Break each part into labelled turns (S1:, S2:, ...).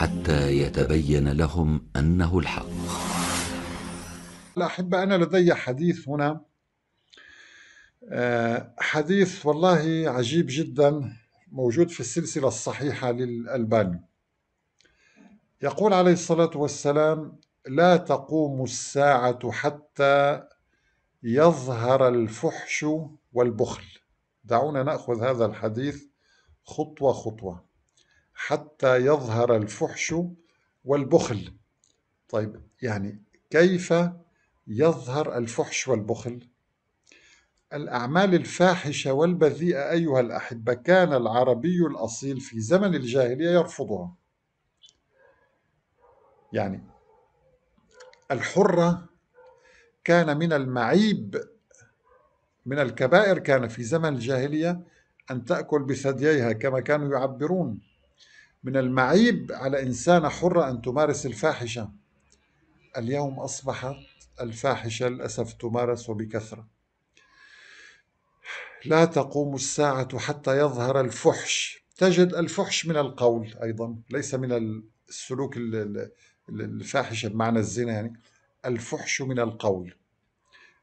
S1: حتى يتبين لهم انه الحق. الاحبه انا لدي حديث هنا آه، حديث والله عجيب جدا موجود في السلسله الصحيحه للالباني. يقول عليه الصلاه والسلام: لا تقوم الساعه حتى يظهر الفحش والبخل. دعونا ناخذ هذا الحديث خطوه خطوه. حتى يظهر الفحش والبخل طيب يعني كيف يظهر الفحش والبخل الأعمال الفاحشة والبذيئة أيها الأحبة كان العربي الأصيل في زمن الجاهلية يرفضها يعني الحرة كان من المعيب من الكبائر كان في زمن الجاهلية أن تأكل بثدييها كما كانوا يعبرون من المعيب على إنسانة حرة أن تمارس الفاحشة اليوم أصبحت الفاحشة للأسف تمارس وبكثرة لا تقوم الساعة حتى يظهر الفحش تجد الفحش من القول أيضا ليس من السلوك الفاحشة بمعنى الزنا يعني الفحش من القول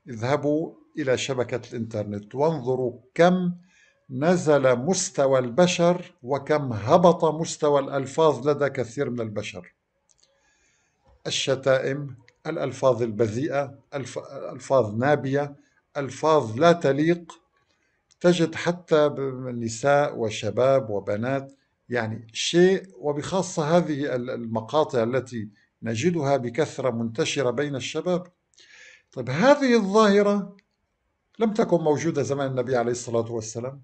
S1: اذهبوا إلى شبكة الإنترنت وانظروا كم نزل مستوى البشر وكم هبط مستوى الألفاظ لدى كثير من البشر الشتائم الألفاظ البذيئة ألفاظ نابية ألفاظ لا تليق تجد حتى نساء وشباب وبنات يعني شيء وبخاصة هذه المقاطع التي نجدها بكثرة منتشرة بين الشباب طيب هذه الظاهرة لم تكن موجودة زمان النبي عليه الصلاة والسلام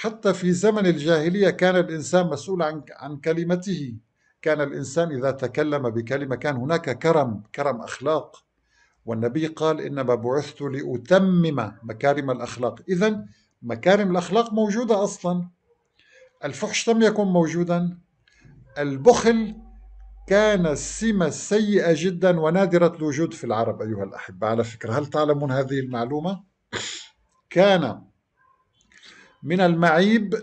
S1: حتى في زمن الجاهلية كان الإنسان مسؤول عن عن كلمته كان الإنسان إذا تكلم بكلمة كان هناك كرم كرم أخلاق والنبي قال إنما بعثت لأتمم مكارم الأخلاق إذا مكارم الأخلاق موجودة أصلا الفحش لم يكن موجودا البخل كان سمة سيئة جدا ونادرة الوجود في العرب أيها الأحبة على فكرة هل تعلمون هذه المعلومة؟ كان من المعيب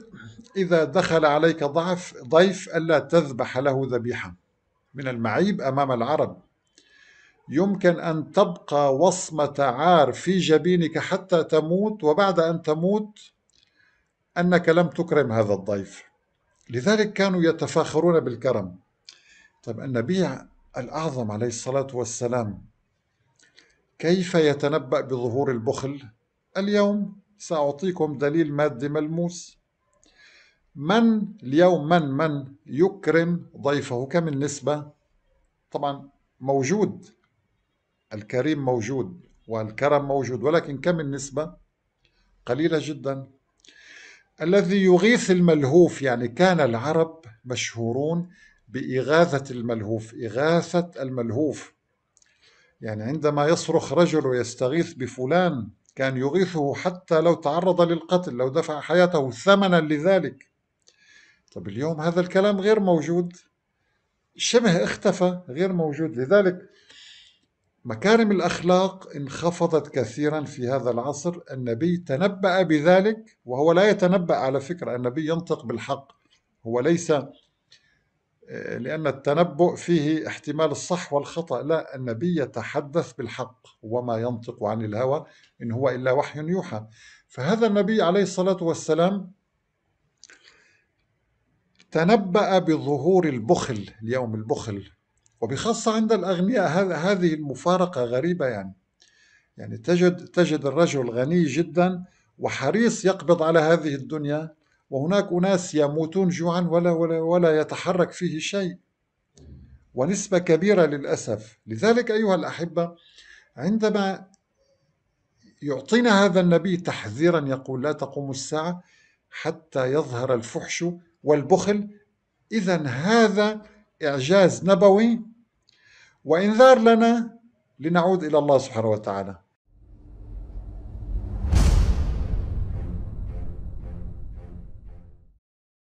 S1: إذا دخل عليك ضعف ضيف ألا تذبح له ذبيحة من المعيب أمام العرب يمكن أن تبقى وصمة عار في جبينك حتى تموت وبعد أن تموت أنك لم تكرم هذا الضيف لذلك كانوا يتفاخرون بالكرم طيب النبي الأعظم عليه الصلاة والسلام كيف يتنبأ بظهور البخل اليوم سأعطيكم دليل مادي ملموس من اليوم من من يكرم ضيفه كم النسبة طبعا موجود الكريم موجود والكرم موجود ولكن كم النسبة قليلة جدا الذي يغيث الملهوف يعني كان العرب مشهورون بإغاثة الملهوف إغاثة الملهوف يعني عندما يصرخ رجل ويستغيث بفلان كان يغيثه حتى لو تعرض للقتل لو دفع حياته ثمنا لذلك طب اليوم هذا الكلام غير موجود شبه اختفى غير موجود لذلك مكارم الأخلاق انخفضت كثيرا في هذا العصر النبي تنبأ بذلك وهو لا يتنبأ على فكرة النبي ينطق بالحق هو ليس آه، لأن التنبؤ فيه احتمال الصح والخطأ لا النبي يتحدث بالحق وما ينطق عن الهوى إن هو إلا وحي يوحى فهذا النبي عليه الصلاة والسلام تنبأ بظهور البخل اليوم البخل وبخاصة عند الأغنياء هذه المفارقة غريبة يعني يعني تجد تجد الرجل غني جدا وحريص يقبض على هذه الدنيا وهناك أناس يموتون جوعا ولا, ولا, ولا يتحرك فيه شيء ونسبة كبيرة للأسف لذلك أيها الأحبة عندما يعطينا هذا النبي تحذيرا يقول لا تقوم الساعة حتى يظهر الفحش والبخل إذا هذا إعجاز نبوي وإنذار لنا لنعود إلى الله سبحانه وتعالى